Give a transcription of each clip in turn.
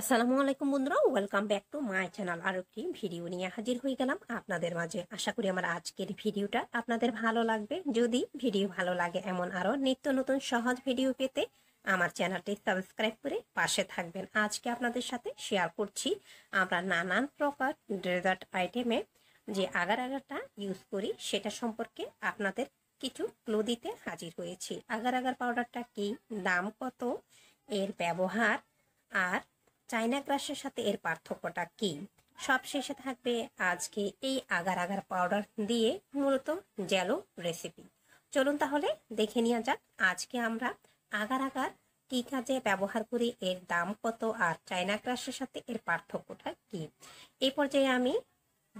আসসালামু আলাইকুম বন্ধুরা welcome back to my channel আর একটি ভিডিও নিয়ে হাজির হয়ে গেলাম আপনাদের মাঝে আশা করি আমার আজকের ভিডিওটা আপনাদের ভালো লাগবে যদি ভিডিও ভালো লাগে এমন আরও নিত্য নতুন সহজ ভিডিও পেতে আমার চ্যানেলটি সাবস্ক্রাইব করে পাশে থাকবেন আজকে আপনাদের সাথে শেয়ার করছি আমরা নানান প্রকার ডেজার্ট আইটেমে যে আগার আগারটা ইউজ করি সেটা সম্পর্কে আপনাদের কিছু ক্লু দিতে হাজির হয়েছি আগার আগার পাউডারটা কি দাম কত এর ব্যবহার আর চাইনা গ্রাসের সাথে এর পার্থক্যটা কি সব শেষে থাকবে আজকে এই আগার আগার পাউডার দিয়ে মূলত জেলো রেসিপি চলুন তাহলে দেখে নেওয়া যাক আজকে আমরা আগার আগার কি কাজে ব্যবহার করি এর দাম কত আর চাইনা গ্রাসের সাথে এর পার্থক্যটা কি এই পর্যায়ে আমি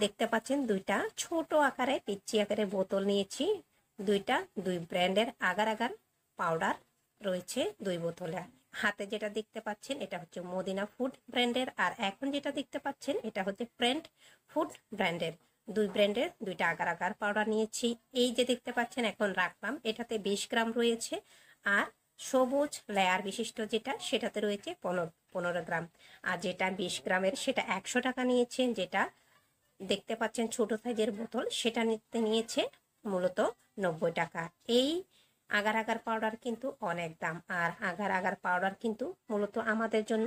দেখতে পাচ্ছেন দুইটা ছোট আকারে পিচি আকারে বোতল নিয়েছি দুইটা দুই ব্র্যান্ডের আগার আগার পাউডার রয়েছে দুই বোতলে হাতে যেটা দেখতে পাচ্ছেন এটা হচ্ছে মদিনা ফুড ব্র্যান্ডের আর এখন যেটা দেখতে পাচ্ছেন এটা হচ্ছে প্রেন্ট ফুড ব্র্যান্ডের দুই ব্র্যান্ডের দুইটা আগার আগার পাউডার নিয়েছি এই যে দেখতে পাচ্ছেন এখন রাখলাম এটাতে বিশ গ্রাম রয়েছে আর সবুজ লেয়ার বিশিষ্ট যেটা সেটাতে রয়েছে পনেরো পনেরো গ্রাম আর যেটা বিশ গ্রামের সেটা একশো টাকা নিয়েছে যেটা দেখতে পাচ্ছেন ছোট সাইজের বোতল সেটা নিতে নিয়েছে মূলত নব্বই টাকা এই আগার আগার পাউডার কিন্তু অনেক দাম আর আগার আগার পাউডার কিন্তু মূলত আমাদের জন্য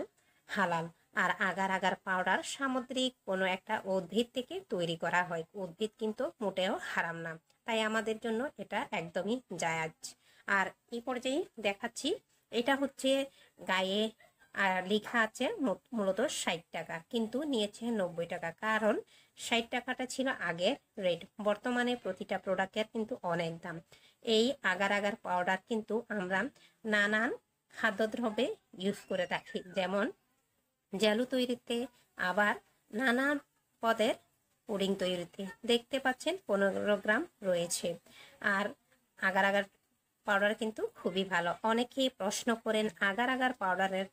হালাল আর আগার আগার পাউডার সামুদ্রিক কোনো একটা উদ্ভিদ থেকে তৈরি করা হয় উদ্ভিদ কিন্তু মোটেও হারাম না তাই আমাদের জন্য এটা একদমই জায়াজ আর এই পর্যায়ে দেখাচ্ছি এটা হচ্ছে গায়ে আর লেখা আছে মূলত ষাট টাকা কিন্তু নিয়েছে নব্বই টাকা কারণ ষাট টাকাটা ছিল আগের রেট বর্তমানে প্রতিটা প্রোডাক্টের কিন্তু অনেক দাম এই আগার আগার পাউডার কিন্তু আমরা নানান খাদ্যদ্রব্যে ইউজ করে থাকি যেমন জ্যালু তৈরিতে আবার নানান পদের পুডিং তৈরিতে দেখতে পাচ্ছেন পনেরো গ্রাম রয়েছে আর আগার আগার পাউডার কিন্তু খুবই ভালো অনেকেই প্রশ্ন করেন আগার আগার পাউডারের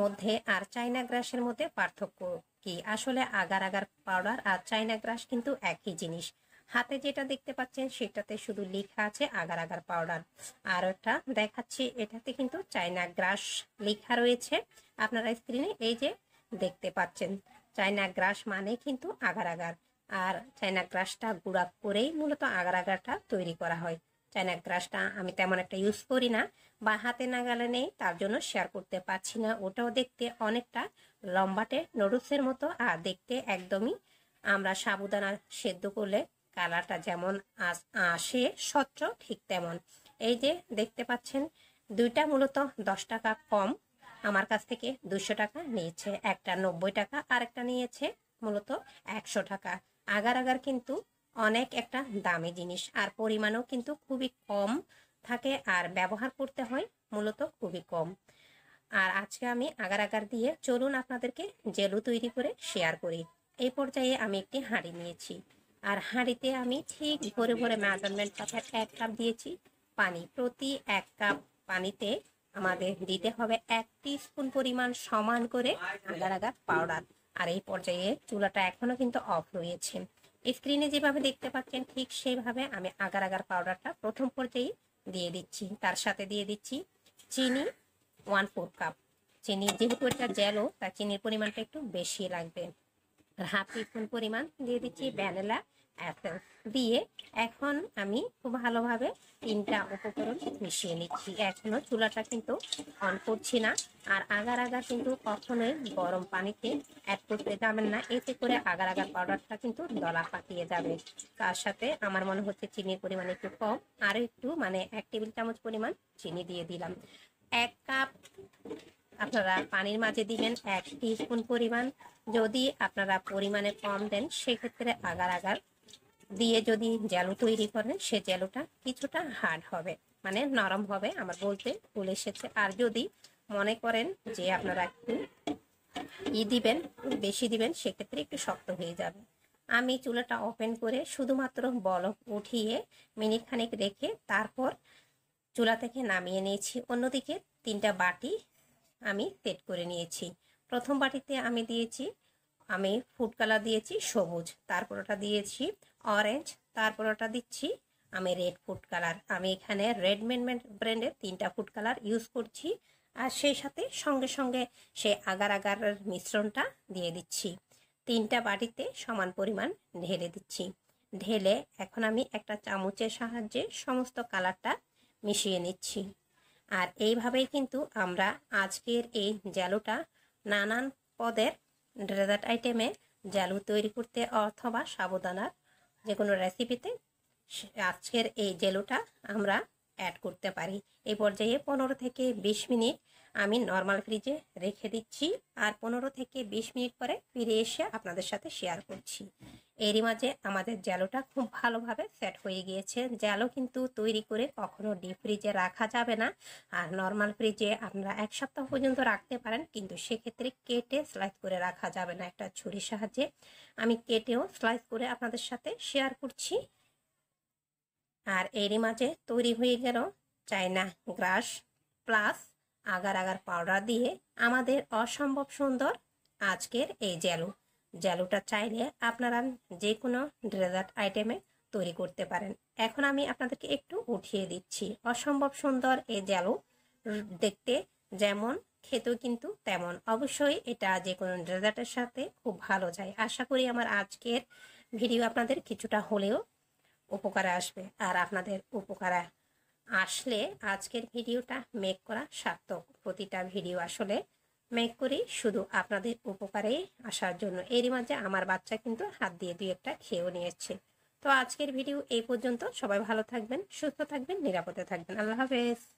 মধ্যে আর চাইনা গ্রাসের মধ্যে পার্থক্য কি আসলে আগার আগার পাউডার আর চাইনা গ্রাস কিন্তু একই জিনিস হাতে যেটা দেখতে পাচ্ছেন সেটাতে শুধু লেখা আছে আগার আগার পাউডার আর একটা দেখাচ্ছি এটাতে কিন্তু চায়না গ্রাস লেখা রয়েছে আপনারা স্ক্রিনে এই যে দেখতে পাচ্ছেন চায়না গ্রাস মানে কিন্তু আগার আগার আর চায়না গ্রাসটা গুঁড়া করেই মূলত আগার আগারটা তৈরি করা হয় চায়না গ্রাসটা আমি তেমন একটা ইউজ করি না বা হাতে না গেলে নেই তার জন্য শেয়ার করতে পারছি না ওটাও দেখতে অনেকটা লম্বাটে নুডলসের মতো আর দেখতে একদমই আমরা সাবুদানা সেদ্ধ করলে কালারটা যেমন আসে স্বচ্ছ ঠিক তেমন এই যে দেখতে পাচ্ছেন দুইটা মূলত দশ টাকা কম আমার কাছ থেকে দুশো টাকা নিয়েছে একটা নব্বই টাকা আর একটা নিয়েছে মূলত একশো টাকা আগার আগার কিন্তু অনেক একটা দামি জিনিস আর পরিমাণও কিন্তু খুবই কম থাকে আর ব্যবহার করতে হয় মূলত খুবই কম আর আজকে আমি আগার আগার দিয়ে চলুন আপনাদেরকে জেলু তৈরি করে শেয়ার করি এই পর্যায়ে আমি একটি হাঁড়ি নিয়েছি আর হাঁড়িতে আমি ঠিক ভরে ভরে মেজারমেন্ট পাথার এক কাপ দিয়েছি পানি প্রতি এক কাপ পানিতে আমাদের দিতে হবে এক স্পুন পরিমাণ সমান করে আগার আগার পাউডার আর এই পর্যায়ে চুলাটা এখনও কিন্তু অফ রয়েছে স্ক্রিনে যেভাবে দেখতে পাচ্ছেন ঠিক সেইভাবে আমি আগার আগার পাউডারটা প্রথম পর্যায়ে দিয়ে দিচ্ছি তার সাথে দিয়ে দিচ্ছি চিনি ওয়ান ফোর কাপ চিনি যেহেতু এটা জেলো তা চিনির পরিমাণটা একটু বেশি লাগবে আর হাফ টিস্পুন পরিমাণ দিয়ে দিচ্ছি ভ্যানিলা অ্যাসেন্স দিয়ে এখন আমি খুব ভালোভাবে তিনটা উপকরণ মিশিয়ে নিচ্ছি এখনও চুলাটা কিন্তু অন করছি না আর আগার আগার কিন্তু কখনোই গরম পানিতে অ্যাড করতে যাবেন না এতে করে আগার আগার পাউডারটা কিন্তু দলা পাকিয়ে যাবে তার সাথে আমার মনে হচ্ছে চিনির পরিমাণ একটু কম আরও একটু মানে এক টেবিল চামচ পরিমাণ চিনি দিয়ে দিলাম এক কাপ আপনারা পানির মাঝে দিবেন এক টিস্পুন পরিমাণ যদি আপনারা পরিমাণে কম দেন সেক্ষেত্রে আগার আগার দিয়ে যদি জ্যালু তৈরি করেন সে জ্যালুটা কিছুটা হার্ড হবে মানে নরম হবে আমার বলতে ভুল এসেছে আর যদি মনে করেন যে আপনারা একটু ই দিবেন বেশি দিবেন সেক্ষেত্রে একটু শক্ত হয়ে যাবে আমি চুলাটা ওপেন করে শুধুমাত্র বলক উঠিয়ে মিনিট খানেক রেখে তারপর চুলা থেকে নামিয়ে নিয়েছি অন্যদিকে তিনটা বাটি আমি তেট করে নিয়েছি প্রথম বাটিতে আমি দিয়েছি আমি ফুড কালার দিয়েছি সবুজ তারপর ওটা দিয়েছি অরেঞ্জ তারপর ওটা দিচ্ছি আমি রেড ফুড কালার আমি এখানে রেড মেনমেন্ট ব্র্যান্ডের তিনটা ফুড কালার ইউজ করছি আর সেই সাথে সঙ্গে সঙ্গে সে আগার আগারের মিশ্রণটা দিয়ে দিচ্ছি তিনটা বাটিতে সমান পরিমাণ ঢেলে দিচ্ছি ঢেলে এখন আমি একটা চামচের সাহায্যে সমস্ত কালারটা মিশিয়ে নিচ্ছি আর এইভাবেই কিন্তু আমরা আজকের এই জ্যালোটা নানান পদের ডেজার্ট আইটেমে জালু তৈরি করতে অথবা সাবুদানার যে কোনো রেসিপিতে আজকের এই জেলুটা আমরা অ্যাড করতে পারি এই পর্যায়ে পনেরো থেকে বিশ মিনিট আমি নর্মাল ফ্রিজে রেখে দিচ্ছি আর পনেরো থেকে ২০ মিনিট পরে ফিরে এসে আপনাদের সাথে শেয়ার করছি এরই মাঝে আমাদের জ্যালোটা খুব ভালোভাবে সেট হয়ে গিয়েছে জ্যালো কিন্তু তৈরি করে কখনো ডিপ ফ্রিজে রাখা যাবে না আর নর্মাল ফ্রিজে আপনারা এক সপ্তাহ পর্যন্ত রাখতে পারেন কিন্তু সেক্ষেত্রে কেটে স্লাইস করে রাখা যাবে না একটা ছুরির সাহায্যে আমি কেটেও স্লাইস করে আপনাদের সাথে শেয়ার করছি আর এরই মাঝে তৈরি হয়ে গেল China grass plus agar agar powder দিয়ে আমাদের অসম্ভব সুন্দর আজকের এই জ্যালু জ্যালুটা চাইলে আপনারা যে কোনো ডেজার্ট আইটেমে তৈরি করতে পারেন এখন আমি আপনাদেরকে একটু উঠিয়ে দিচ্ছি অসম্ভব সুন্দর এই জ্যালু দেখতে যেমন খেতেও কিন্তু তেমন অবশ্যই এটা যে কোনো ডেজার্টের সাথে খুব ভালো যায় আশা করি আমার আজকের ভিডিও আপনাদের কিছুটা হলেও উপকারে আসবে আর আপনাদের উপকারে আসলে আজকের ভিডিওটা মেক করা সার্থক প্রতিটা ভিডিও আসলে মেক করি শুধু আপনাদের উপকারে আসার জন্য এরই মাঝে আমার বাচ্চা কিন্তু হাত দিয়ে দুই একটা খেয়েও নিয়েছে তো আজকের ভিডিও এই পর্যন্ত সবাই ভালো থাকবেন সুস্থ থাকবেন নিরাপদে থাকবেন আল্লাহ হাফেজ